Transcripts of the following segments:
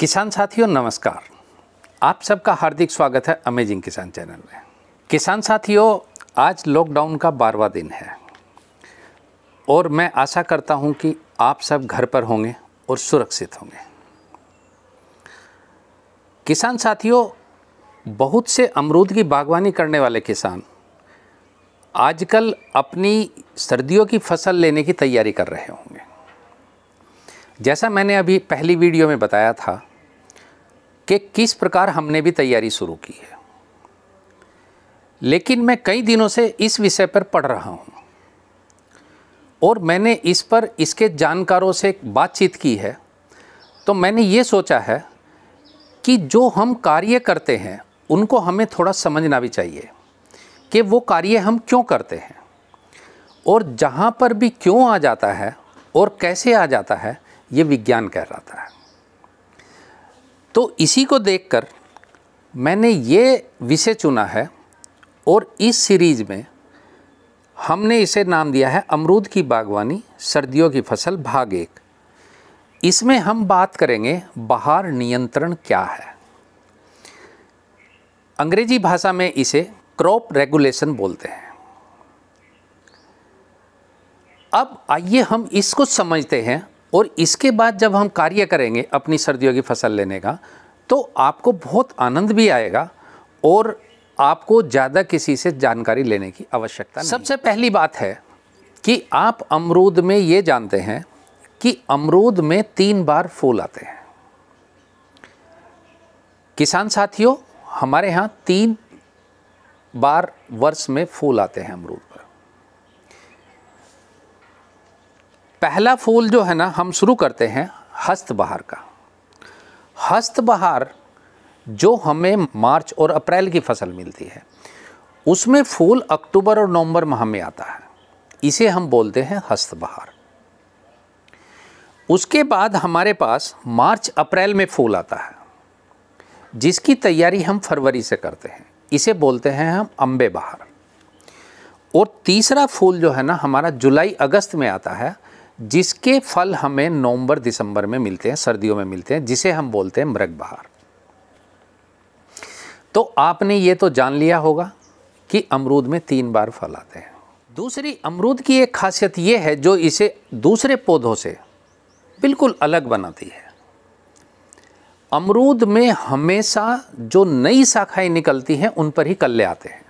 किसान साथियों नमस्कार आप सबका हार्दिक स्वागत है अमेजिंग किसान चैनल में किसान साथियों आज लॉकडाउन का बारवा दिन है और मैं आशा करता हूं कि आप सब घर पर होंगे और सुरक्षित होंगे किसान साथियों बहुत से अमरूद की बागवानी करने वाले किसान आजकल अपनी सर्दियों की फसल लेने की तैयारी कर रहे होंगे जैसा मैंने अभी पहली वीडियो में बताया था कि किस प्रकार हमने भी तैयारी शुरू की है लेकिन मैं कई दिनों से इस विषय पर पढ़ रहा हूँ और मैंने इस पर इसके जानकारों से बातचीत की है तो मैंने ये सोचा है कि जो हम कार्य करते हैं उनको हमें थोड़ा समझना भी चाहिए कि वो कार्य हम क्यों करते हैं और जहाँ पर भी क्यों आ जाता है और कैसे आ जाता है ये विज्ञान कह रहा था तो इसी को देखकर मैंने ये विषय चुना है और इस सीरीज़ में हमने इसे नाम दिया है अमरूद की बागवानी सर्दियों की फसल भाग एक इसमें हम बात करेंगे बाहर नियंत्रण क्या है अंग्रेजी भाषा में इसे क्रॉप रेगुलेशन बोलते हैं अब आइए हम इसको समझते हैं और इसके बाद जब हम कार्य करेंगे अपनी सर्दियों की फसल लेने का तो आपको बहुत आनंद भी आएगा और आपको ज़्यादा किसी से जानकारी लेने की आवश्यकता सबसे पहली बात है कि आप अमरूद में ये जानते हैं कि अमरूद में तीन बार फूल आते हैं किसान साथियों हमारे यहाँ तीन बार वर्ष में फूल आते हैं अमरूद पहला फूल जो है ना हम शुरू करते हैं हस्त बहार का हस्त बहार जो हमें मार्च और अप्रैल की फसल मिलती है उसमें फूल अक्टूबर और नवंबर माह में आता है इसे हम बोलते हैं हस्त बहार उसके बाद हमारे पास मार्च अप्रैल में फूल आता है जिसकी तैयारी हम फरवरी से करते हैं इसे बोलते हैं हम अम्बे बहार और तीसरा फूल जो है ना हमारा जुलाई अगस्त में आता है जिसके फल हमें नवंबर दिसंबर में मिलते हैं सर्दियों में मिलते हैं जिसे हम बोलते हैं मृग बहार तो आपने ये तो जान लिया होगा कि अमरूद में तीन बार फल आते हैं दूसरी अमरूद की एक खासियत ये है जो इसे दूसरे पौधों से बिल्कुल अलग बनाती है अमरूद में हमेशा जो नई शाखाएं निकलती हैं उन पर ही कल्ले आते हैं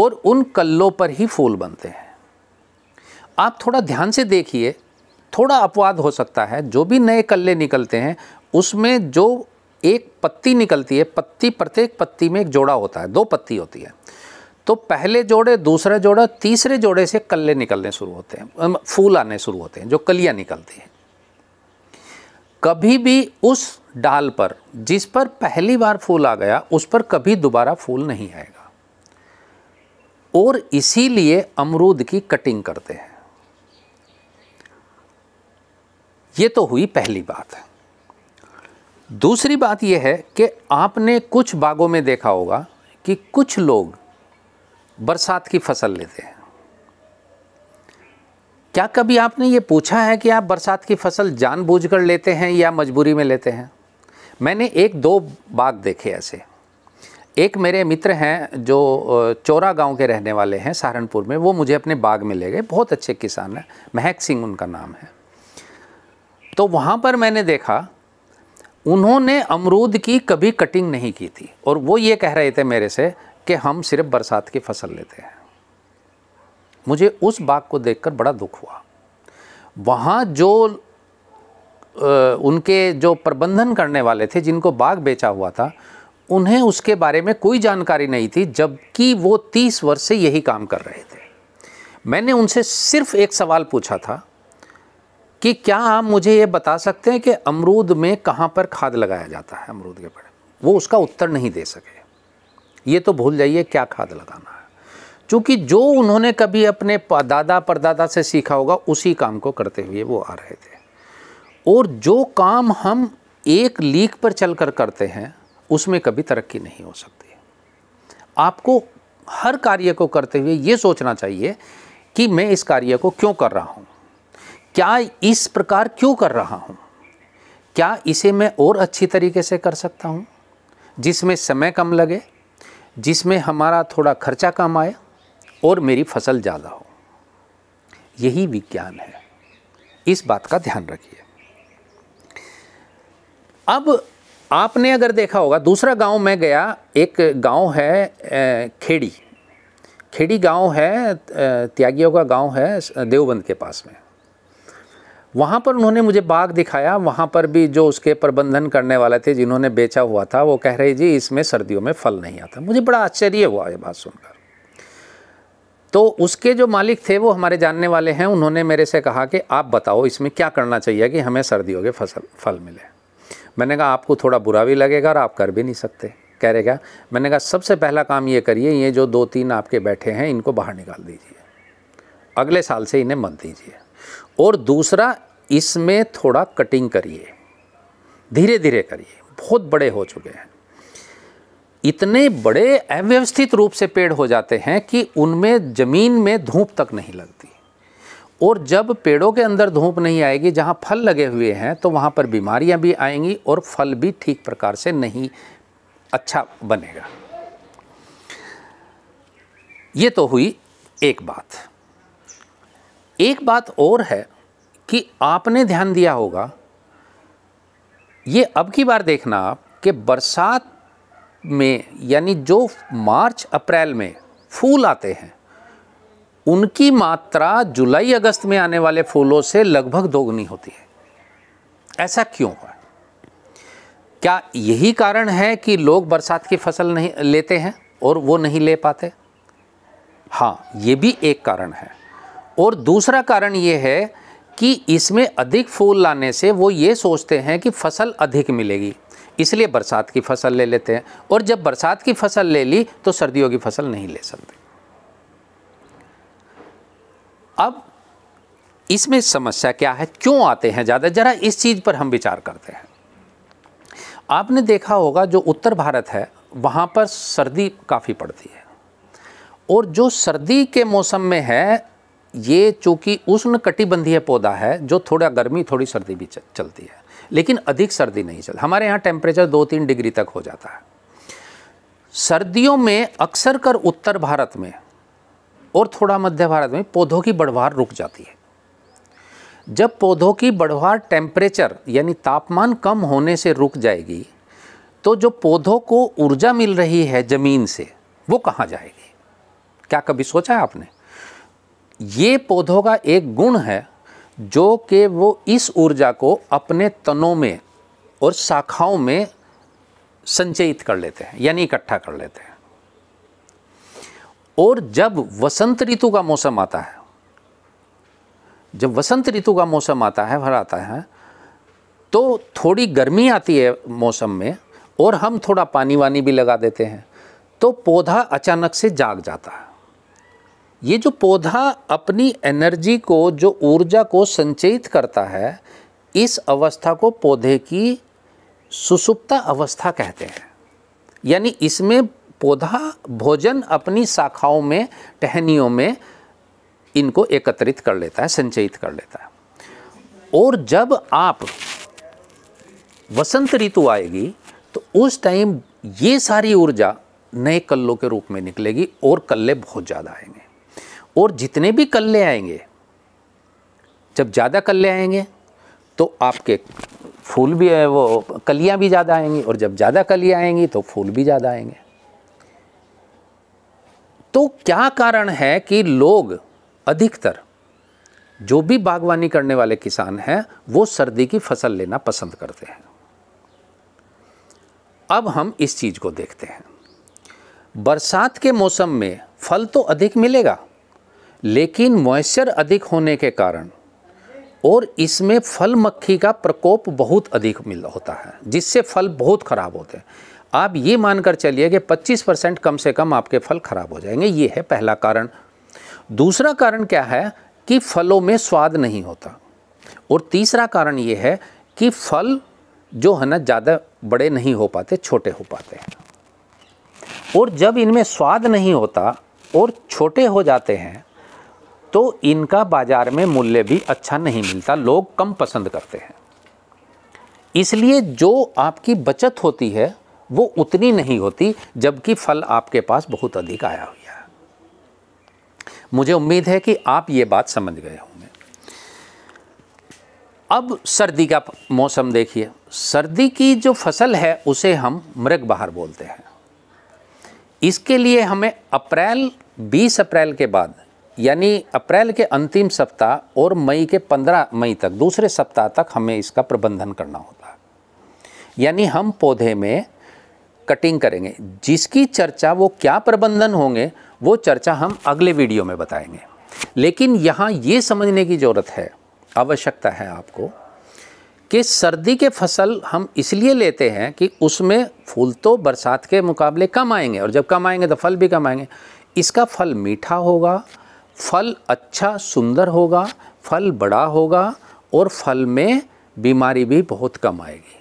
और उन कल्लों पर ही फूल बनते हैं आप थोड़ा ध्यान से देखिए थोड़ा अपवाद हो सकता है जो भी नए कल्ले निकलते हैं उसमें जो एक पत्ती निकलती है पत्ती प्रत्येक पत्ती में एक जोड़ा होता है दो पत्ती होती है तो पहले जोड़े दूसरे जोड़ा तीसरे जोड़े से कल्ले निकलने शुरू होते हैं फूल आने शुरू होते हैं जो कलियाँ निकलती हैं कभी भी उस डाल पर जिस पर पहली बार फूल आ गया उस पर कभी दोबारा फूल नहीं आएगा और इसीलिए अमरूद की कटिंग करते हैं ये तो हुई पहली बात है दूसरी बात यह है कि आपने कुछ बागों में देखा होगा कि कुछ लोग बरसात की फसल लेते हैं क्या कभी आपने ये पूछा है कि आप बरसात की फसल जानबूझकर लेते हैं या मजबूरी में लेते हैं मैंने एक दो बाग देखे ऐसे एक मेरे मित्र हैं जो चोरा गांव के रहने वाले हैं सहारनपुर में वो मुझे अपने बाग में ले गए बहुत अच्छे किसान हैं महक सिंह उनका नाम है तो वहाँ पर मैंने देखा उन्होंने अमरूद की कभी कटिंग नहीं की थी और वो ये कह रहे थे मेरे से कि हम सिर्फ बरसात की फसल लेते हैं मुझे उस बाग को देखकर बड़ा दुख हुआ वहाँ जो उनके जो प्रबंधन करने वाले थे जिनको बाग बेचा हुआ था उन्हें उसके बारे में कोई जानकारी नहीं थी जबकि वो तीस वर्ष से यही काम कर रहे थे मैंने उनसे सिर्फ एक सवाल पूछा था कि क्या आप मुझे ये बता सकते हैं कि अमरूद में कहाँ पर खाद लगाया जाता है अमरूद के पेड़ वो उसका उत्तर नहीं दे सके ये तो भूल जाइए क्या खाद लगाना है चूँकि जो उन्होंने कभी अपने दादा परदादा से सीखा होगा उसी काम को करते हुए वो आ रहे थे और जो काम हम एक लीक पर चल कर करते हैं उसमें कभी तरक्की नहीं हो सकती आपको हर कार्य को करते हुए ये सोचना चाहिए कि मैं इस कार्य को क्यों कर रहा हूँ क्या इस प्रकार क्यों कर रहा हूँ क्या इसे मैं और अच्छी तरीके से कर सकता हूँ जिसमें समय कम लगे जिसमें हमारा थोड़ा खर्चा कम आए और मेरी फसल ज़्यादा हो यही विज्ञान है इस बात का ध्यान रखिए अब आपने अगर देखा होगा दूसरा गांव मैं गया एक गांव है खेड़ी खेड़ी गांव है त्यागियों का गांव है देवबंद के पास में वहाँ पर उन्होंने मुझे बाग दिखाया वहाँ पर भी जो उसके प्रबंधन करने वाले थे जिन्होंने बेचा हुआ था वो कह रहे जी इसमें सर्दियों में फल नहीं आता मुझे बड़ा आश्चर्य हुआ ये बात सुनकर तो उसके जो मालिक थे वो हमारे जानने वाले हैं उन्होंने मेरे से कहा कि आप बताओ इसमें क्या करना चाहिए कि हमें सर्दियों के फसल फल मिले मैंने कहा आपको थोड़ा बुरा भी लगेगा और आप कर भी नहीं सकते कह रहे क्या मैंने कहा सबसे पहला काम ये करिए ये जो दो तीन आपके बैठे हैं इनको बाहर निकाल दीजिए अगले साल से इन्हें मत दीजिए और दूसरा इसमें थोड़ा कटिंग करिए धीरे धीरे करिए बहुत बड़े हो चुके हैं इतने बड़े अव्यवस्थित रूप से पेड़ हो जाते हैं कि उनमें ज़मीन में धूप तक नहीं लगती और जब पेड़ों के अंदर धूप नहीं आएगी जहाँ फल लगे हुए हैं तो वहाँ पर बीमारियाँ भी आएंगी और फल भी ठीक प्रकार से नहीं अच्छा बनेगा ये तो हुई एक बात एक बात और है कि आपने ध्यान दिया होगा ये अब की बार देखना आप कि बरसात में यानी जो मार्च अप्रैल में फूल आते हैं उनकी मात्रा जुलाई अगस्त में आने वाले फूलों से लगभग दोगुनी होती है ऐसा क्यों हुआ क्या यही कारण है कि लोग बरसात की फसल नहीं लेते हैं और वो नहीं ले पाते हाँ ये भी एक कारण है और दूसरा कारण ये है कि इसमें अधिक फूल लाने से वो ये सोचते हैं कि फसल अधिक मिलेगी इसलिए बरसात की फसल ले लेते हैं और जब बरसात की फसल ले ली तो सर्दियों की फसल नहीं ले सकते अब इसमें समस्या क्या है क्यों आते हैं ज़्यादा ज़रा इस चीज़ पर हम विचार करते हैं आपने देखा होगा जो उत्तर भारत है वहाँ पर सर्दी काफ़ी पड़ती है और जो सर्दी के मौसम में है ये चूँकि उष्ण कटिबंधीय पौधा है जो थोड़ा गर्मी थोड़ी सर्दी भी चलती है लेकिन अधिक सर्दी नहीं चल हमारे यहाँ टेम्परेचर दो तीन डिग्री तक हो जाता है सर्दियों में अक्सर कर उत्तर भारत में और थोड़ा मध्य भारत में पौधों की बढ़वार रुक जाती है जब पौधों की बढ़वार टेम्परेचर यानी तापमान कम होने से रुक जाएगी तो जो पौधों को ऊर्जा मिल रही है ज़मीन से वो कहाँ जाएगी क्या कभी सोचा है आपने ये पौधों का एक गुण है जो कि वो इस ऊर्जा को अपने तनों में और शाखाओं में संचयित कर लेते हैं यानी इकट्ठा कर लेते हैं और जब वसंत ऋतु का मौसम आता है जब वसंत ऋतु का मौसम आता है भर आता है तो थोड़ी गर्मी आती है मौसम में और हम थोड़ा पानी वानी भी लगा देते हैं तो पौधा अचानक से जाग जाता है ये जो पौधा अपनी एनर्जी को जो ऊर्जा को संचयित करता है इस अवस्था को पौधे की सुसुप्ता अवस्था कहते हैं यानी इसमें पौधा भोजन अपनी शाखाओं में टहनियों में इनको एकत्रित कर लेता है संचयित कर लेता है और जब आप वसंत ऋतु आएगी तो उस टाइम ये सारी ऊर्जा नए कल्लों के रूप में निकलेगी और कल्ले बहुत ज़्यादा आएंगे और जितने भी कल्ले आएंगे जब ज़्यादा कल्ले आएंगे तो आपके फूल भी है वो कलियाँ भी ज़्यादा आएंगी और जब ज़्यादा कलियाँ आएंगी तो फूल भी ज़्यादा आएंगे तो क्या कारण है कि लोग अधिकतर जो भी बागवानी करने वाले किसान हैं वो सर्दी की फसल लेना पसंद करते हैं अब हम इस चीज़ को देखते हैं बरसात के मौसम में फल तो अधिक मिलेगा लेकिन मॉइस्चर अधिक होने के कारण और इसमें फल मक्खी का प्रकोप बहुत अधिक मिल होता है जिससे फल बहुत ख़राब होते हैं आप ये मानकर चलिए कि 25 परसेंट कम से कम आपके फल ख़राब हो जाएंगे ये है पहला कारण दूसरा कारण क्या है कि फलों में स्वाद नहीं होता और तीसरा कारण ये है कि फल जो है ना ज़्यादा बड़े नहीं हो पाते छोटे हो पाते हैं और जब इनमें स्वाद नहीं होता और छोटे हो जाते हैं तो इनका बाज़ार में मूल्य भी अच्छा नहीं मिलता लोग कम पसंद करते हैं इसलिए जो आपकी बचत होती है वो उतनी नहीं होती जबकि फल आपके पास बहुत अधिक आया हुआ है मुझे उम्मीद है कि आप ये बात समझ गए होंगे अब सर्दी का मौसम देखिए सर्दी की जो फसल है उसे हम मृग बाहर बोलते हैं इसके लिए हमें अप्रैल 20 अप्रैल के बाद यानी अप्रैल के अंतिम सप्ताह और मई के 15 मई तक दूसरे सप्ताह तक हमें इसका प्रबंधन करना होता है यानी हम पौधे में कटिंग करेंगे जिसकी चर्चा वो क्या प्रबंधन होंगे वो चर्चा हम अगले वीडियो में बताएंगे लेकिन यहाँ ये समझने की ज़रूरत है आवश्यकता है आपको कि सर्दी के फसल हम इसलिए लेते हैं कि उसमें फूल तो बरसात के मुकाबले कम आएंगे और जब कम आएंगे तो फल भी कम आएंगे इसका फल मीठा होगा फल अच्छा सुंदर होगा फल बड़ा होगा और फल में बीमारी भी बहुत कम आएगी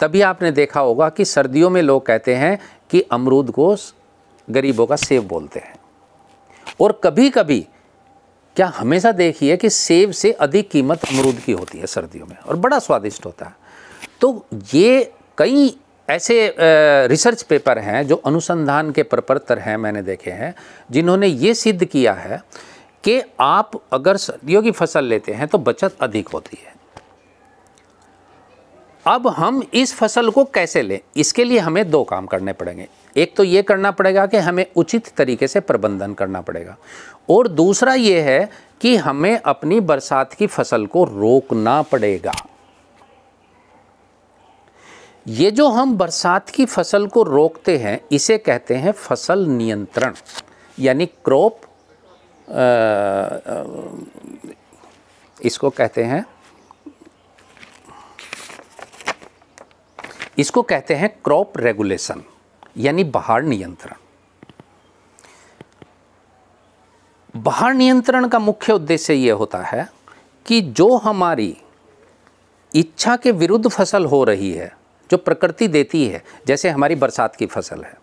तभी आपने देखा होगा कि सर्दियों में लोग कहते हैं कि अमरूद को गरीबों का सेब बोलते हैं और कभी कभी क्या हमेशा देखिए कि सेब से अधिक कीमत अमरूद की होती है सर्दियों में और बड़ा स्वादिष्ट होता है तो ये कई ऐसे रिसर्च पेपर हैं जो अनुसंधान के प्रपत्र हैं मैंने देखे हैं जिन्होंने ये सिद्ध किया है कि आप अगर सर्दियों की फसल लेते हैं तो बचत अधिक होती है अब हम इस फसल को कैसे लें इसके लिए हमें दो काम करने पड़ेंगे एक तो ये करना पड़ेगा कि हमें उचित तरीके से प्रबंधन करना पड़ेगा और दूसरा ये है कि हमें अपनी बरसात की फसल को रोकना पड़ेगा ये जो हम बरसात की फसल को रोकते हैं इसे कहते हैं फसल नियंत्रण यानी क्रॉप इसको कहते हैं इसको कहते हैं क्रॉप रेगुलेशन यानी बाहर नियंत्रण बाहर नियंत्रण का मुख्य उद्देश्य ये होता है कि जो हमारी इच्छा के विरुद्ध फसल हो रही है जो प्रकृति देती है जैसे हमारी बरसात की फसल है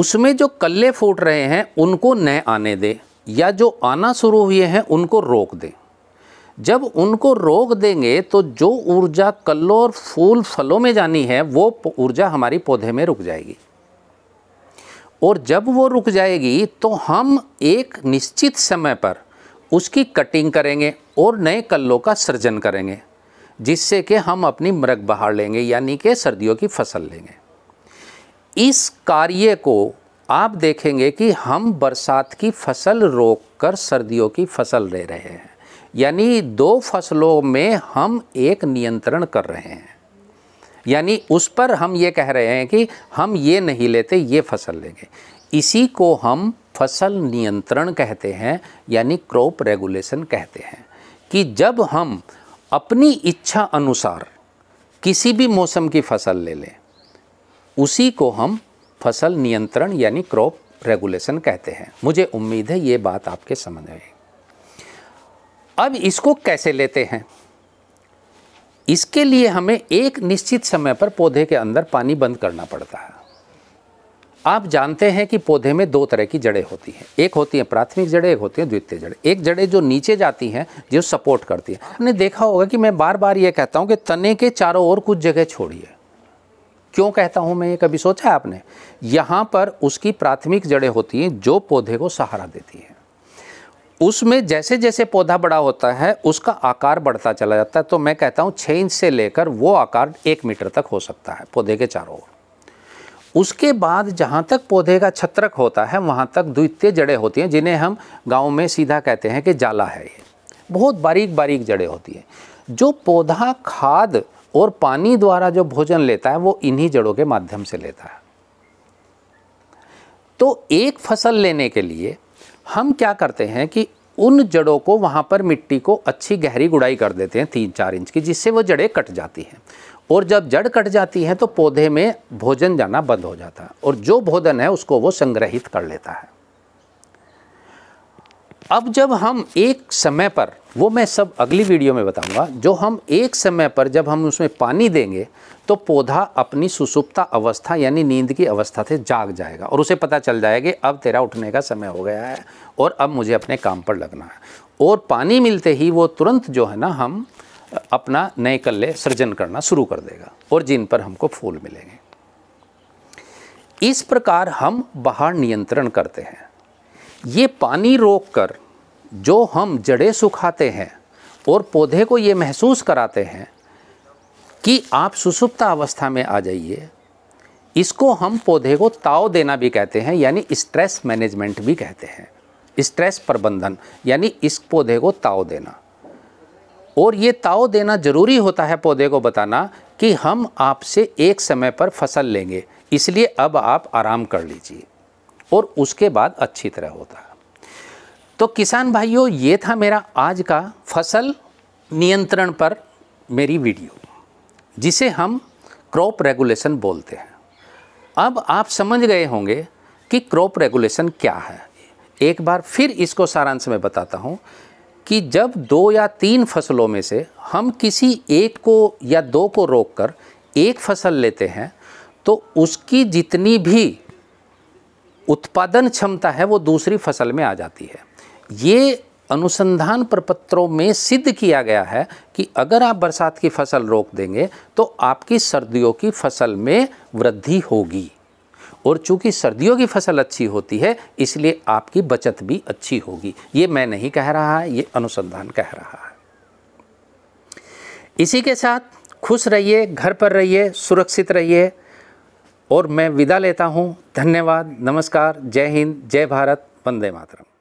उसमें जो कल्ले फूट रहे हैं उनको न आने दें या जो आना शुरू हुए हैं उनको रोक दें जब उनको रोक देंगे तो जो ऊर्जा कल्लों और फूल फलों में जानी है वो ऊर्जा हमारी पौधे में रुक जाएगी और जब वो रुक जाएगी तो हम एक निश्चित समय पर उसकी कटिंग करेंगे और नए कल्लों का सृजन करेंगे जिससे कि हम अपनी मृग बहार लेंगे यानी कि सर्दियों की फसल लेंगे इस कार्य को आप देखेंगे कि हम बरसात की फसल रोक कर सर्दियों की फसल ले रहे हैं यानी दो फसलों में हम एक नियंत्रण कर रहे हैं यानी उस पर हम ये कह रहे हैं कि हम ये नहीं लेते ये फसल लेंगे इसी को हम फसल नियंत्रण कहते हैं यानी क्रॉप रेगुलेशन कहते हैं कि जब हम अपनी इच्छा अनुसार किसी भी मौसम की फसल ले लें उसी को हम फसल नियंत्रण यानी क्रॉप रेगुलेशन कहते हैं मुझे उम्मीद है ये बात आपके समझ में अब इसको कैसे लेते हैं इसके लिए हमें एक निश्चित समय पर पौधे के अंदर पानी बंद करना पड़ता है आप जानते हैं कि पौधे में दो तरह की जड़ें होती हैं एक होती है प्राथमिक जड़ें एक होती है द्वितीय जड़ें एक जड़ें जो नीचे जाती हैं जो सपोर्ट करती हैं आपने देखा होगा कि मैं बार बार ये कहता हूँ कि तने के चारों ओर कुछ जगह छोड़िए क्यों कहता हूँ मैं ये कभी सोचा है आपने यहाँ पर उसकी प्राथमिक जड़ें होती हैं जो पौधे को सहारा देती हैं उसमें जैसे जैसे पौधा बड़ा होता है उसका आकार बढ़ता चला जाता है तो मैं कहता हूँ छः इंच से लेकर वो आकार एक मीटर तक हो सकता है पौधे के चारों ओर उसके बाद जहाँ तक पौधे का छत्रक होता है वहाँ तक द्वितीय जड़ें होती हैं जिन्हें हम गाँव में सीधा कहते हैं कि जाला है ये बहुत बारीक बारीक जड़ें होती हैं जो पौधा खाद और पानी द्वारा जो भोजन लेता है वो इन्हीं जड़ों के माध्यम से लेता है तो एक फसल लेने के लिए हम क्या करते हैं कि उन जड़ों को वहाँ पर मिट्टी को अच्छी गहरी गुड़ाई कर देते हैं तीन चार इंच की जिससे वो जड़ें कट जाती हैं और जब जड़ कट जाती है तो पौधे में भोजन जाना बंद हो जाता है और जो भोजन है उसको वो संग्रहित कर लेता है अब जब हम एक समय पर वो मैं सब अगली वीडियो में बताऊंगा जो हम एक समय पर जब हम उसमें पानी देंगे तो पौधा अपनी सुसुप्ता अवस्था यानी नींद की अवस्था से जाग जाएगा और उसे पता चल जाएगा कि अब तेरा उठने का समय हो गया है और अब मुझे अपने काम पर लगना है और पानी मिलते ही वो तुरंत जो है ना हम अपना नए कल्ले सृजन करना शुरू कर देगा और जिन पर हमको फूल मिलेंगे इस प्रकार हम बाहर नियंत्रण करते हैं ये पानी रोककर जो हम जड़े सुखाते हैं और पौधे को ये महसूस कराते हैं कि आप सुसुप्ता अवस्था में आ जाइए इसको हम पौधे को ताव देना भी कहते हैं यानी स्ट्रेस मैनेजमेंट भी कहते हैं स्ट्रेस प्रबंधन यानी इस पौधे को ताव देना और ये ताव देना ज़रूरी होता है पौधे को बताना कि हम आपसे एक समय पर फसल लेंगे इसलिए अब आप आराम कर लीजिए और उसके बाद अच्छी तरह होता है तो किसान भाइयों ये था मेरा आज का फसल नियंत्रण पर मेरी वीडियो जिसे हम क्रॉप रेगुलेशन बोलते हैं अब आप समझ गए होंगे कि क्रॉप रेगुलेशन क्या है एक बार फिर इसको सारांश में बताता हूँ कि जब दो या तीन फसलों में से हम किसी एक को या दो को रोककर एक फसल लेते हैं तो उसकी जितनी भी उत्पादन क्षमता है वो दूसरी फसल में आ जाती है ये अनुसंधान प्रपत्रों में सिद्ध किया गया है कि अगर आप बरसात की फसल रोक देंगे तो आपकी सर्दियों की फसल में वृद्धि होगी और चूंकि सर्दियों की फसल अच्छी होती है इसलिए आपकी बचत भी अच्छी होगी ये मैं नहीं कह रहा है ये अनुसंधान कह रहा है इसी के साथ खुश रहिए घर पर रहिए सुरक्षित रहिए और मैं विदा लेता हूँ धन्यवाद नमस्कार जय हिंद जय भारत वंदे मातरम